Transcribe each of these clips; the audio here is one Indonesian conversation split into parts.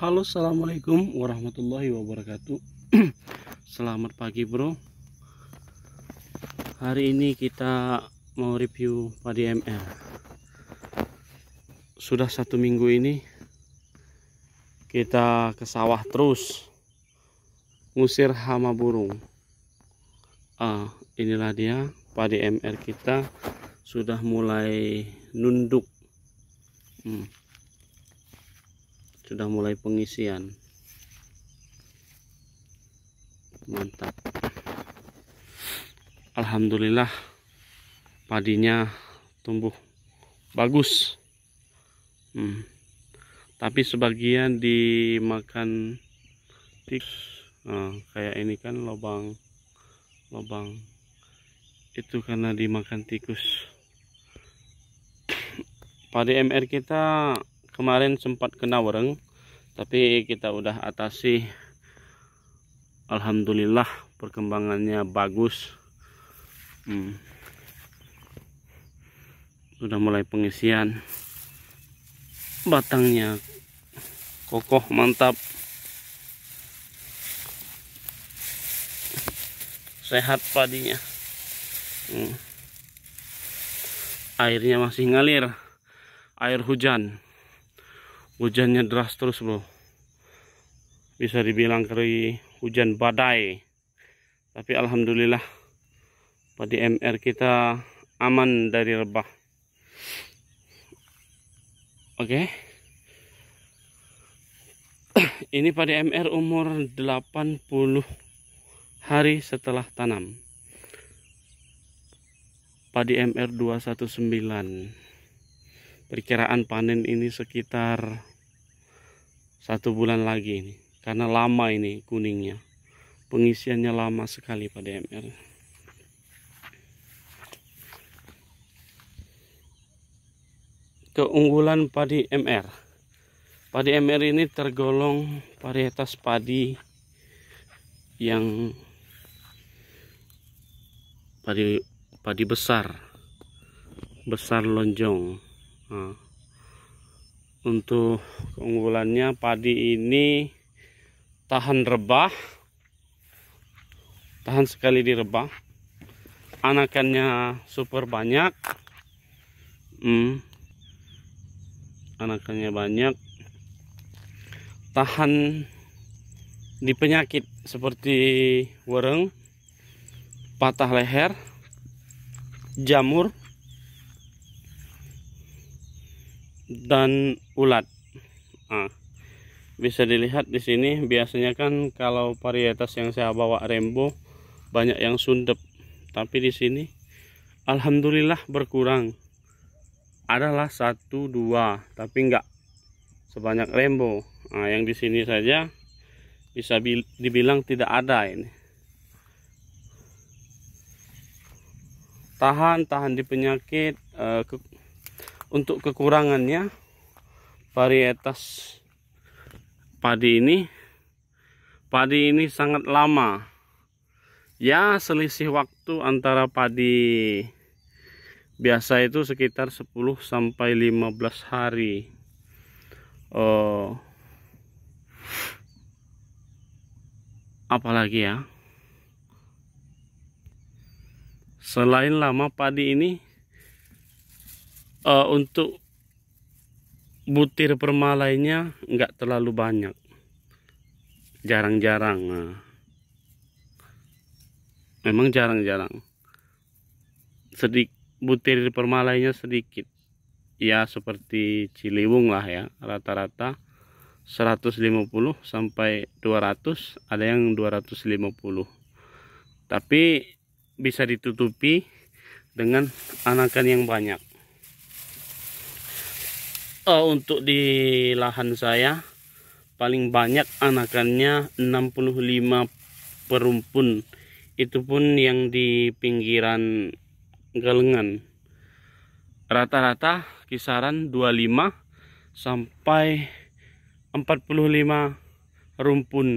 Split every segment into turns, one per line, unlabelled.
Halo assalamualaikum warahmatullahi wabarakatuh Selamat pagi bro Hari ini kita mau review padi ML Sudah satu minggu ini Kita ke sawah terus Ngusir hama burung ah, Inilah dia padi ML kita Sudah mulai nunduk hmm sudah mulai pengisian mantap Alhamdulillah padinya tumbuh bagus hmm. tapi sebagian dimakan tikus. nah, eh, kayak ini kan lobang-lobang itu karena dimakan tikus padi MR kita kemarin sempat kena wereng tapi kita udah atasi Alhamdulillah perkembangannya bagus hmm. sudah mulai pengisian batangnya kokoh mantap sehat padinya hmm. airnya masih ngalir air hujan hujannya deras terus bro bisa dibilang kering hujan badai tapi alhamdulillah padi MR kita aman dari rebah oke okay. ini padi MR umur 80 hari setelah tanam padi MR 219 perkiraan panen ini sekitar satu bulan lagi ini karena lama ini kuningnya pengisiannya lama sekali pada MR keunggulan padi MR padi MR ini tergolong varietas padi yang padi padi besar besar lonjong nah untuk keunggulannya padi ini tahan rebah tahan sekali di rebah anakannya super banyak hmm. anakannya banyak tahan di penyakit seperti wereng patah leher jamur dan ulat. Nah, bisa dilihat di sini biasanya kan kalau varietas yang saya bawa rembo banyak yang sundep, tapi di sini alhamdulillah berkurang. Adalah satu dua, tapi enggak sebanyak rembo. Nah, yang di sini saja bisa dibilang tidak ada ini. tahan tahan di penyakit uh, ke, untuk kekurangannya varietas padi ini padi ini sangat lama ya selisih waktu antara padi biasa itu sekitar 10 sampai 15 hari uh, apalagi ya selain lama padi ini uh, untuk butir permalainya nggak terlalu banyak jarang-jarang eh. memang jarang-jarang sedik butir permalainya sedikit ya seperti ciliwung lah ya rata-rata 150 sampai 200 ada yang 250 tapi bisa ditutupi dengan anakan yang banyak uh, untuk di lahan saya paling banyak anakannya 65 perumpun itu pun yang di pinggiran galengan rata-rata kisaran 25 sampai 45 rumpun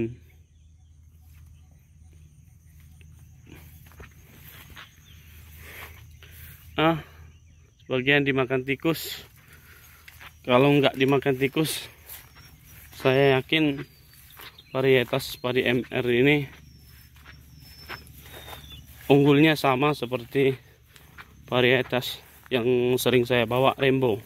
ah sebagian dimakan tikus kalau nggak dimakan tikus saya yakin varietas padi MR ini unggulnya sama seperti varietas yang sering saya bawa rainbow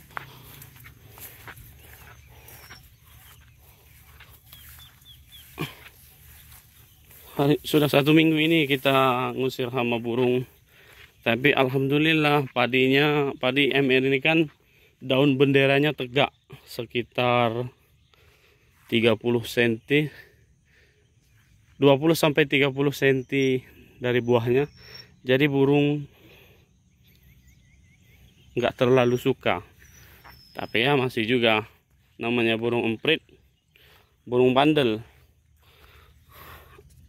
sudah satu minggu ini kita ngusir hama burung tapi alhamdulillah padinya padi MR ini kan daun benderanya tegak sekitar 30 cm 20 sampai 30 cm dari buahnya jadi burung nggak terlalu suka tapi ya masih juga namanya burung emprit burung bandel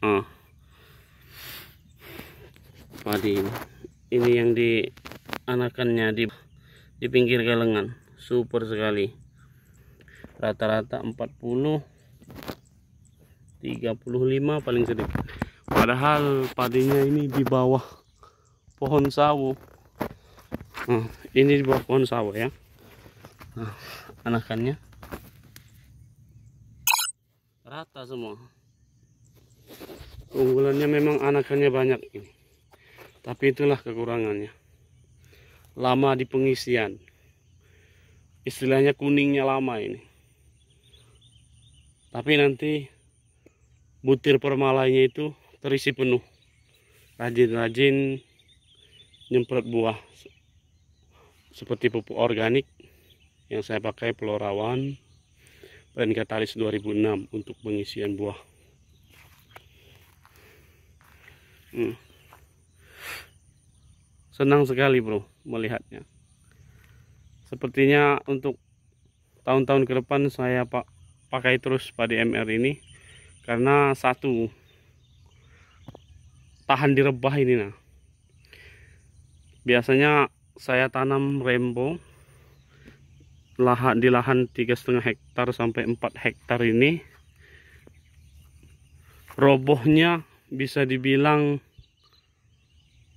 ah. padi ini yang di anakannya di di pinggir galengan super sekali rata-rata 40 35 paling sedikit padahal padinya ini di bawah pohon sawo nah, ini di bawah pohon sawo ya nah, anakannya rata semua unggulannya memang anakannya banyak ini tapi itulah kekurangannya lama di pengisian istilahnya kuningnya lama ini tapi nanti butir permalainya itu terisi penuh rajin-rajin nyemprot buah seperti pupuk organik yang saya pakai pelorawan dan katalis 2006 untuk pengisian buah hmm senang sekali bro melihatnya sepertinya untuk tahun-tahun ke depan saya pak pakai terus pada MR ini karena satu tahan direbah ini nah biasanya saya tanam rembo lahan di lahan tiga setengah hektar sampai 4 hektar ini robohnya bisa dibilang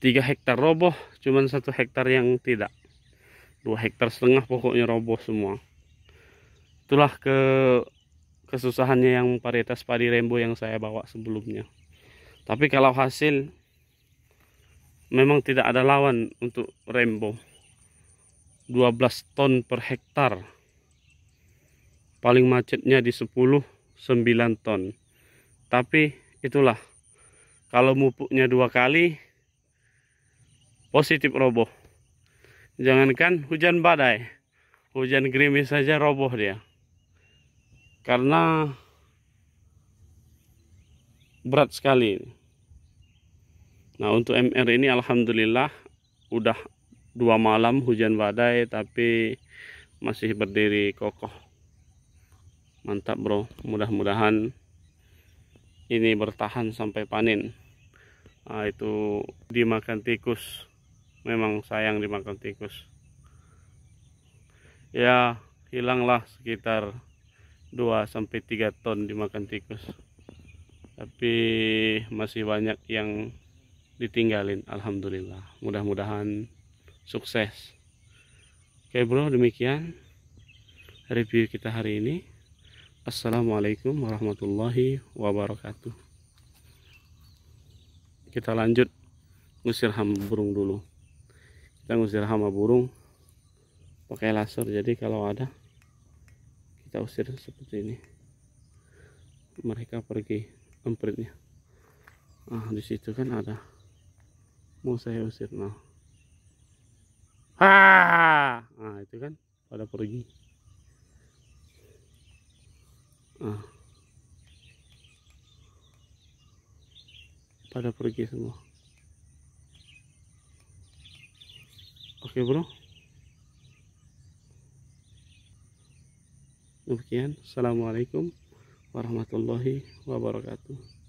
tiga hektar roboh cuman satu hektar yang tidak dua hektar setengah pokoknya roboh semua itulah ke kesusahannya yang varietas padi rembo yang saya bawa sebelumnya tapi kalau hasil memang tidak ada lawan untuk rembo 12 ton per hektar paling macetnya di 10 9 ton tapi itulah kalau mupuknya dua kali positif roboh. Jangankan hujan badai, hujan gerimis saja roboh dia. Karena berat sekali. Nah untuk MR ini alhamdulillah udah dua malam hujan badai tapi masih berdiri kokoh. Mantap bro, mudah-mudahan ini bertahan sampai panen. Nah, itu dimakan tikus memang sayang dimakan tikus ya hilanglah sekitar 2 sampai 3 ton dimakan tikus tapi masih banyak yang ditinggalin Alhamdulillah mudah-mudahan sukses oke bro demikian review kita hari ini Assalamualaikum warahmatullahi wabarakatuh kita lanjut ngusir ham dulu kita ngusir hama burung pakai laser jadi kalau ada kita usir seperti ini mereka pergi empritnya ah di situ kan ada mau saya usir nah ha nah itu kan pada pergi ah pada pergi semua oke bro demikian assalamualaikum warahmatullahi wabarakatuh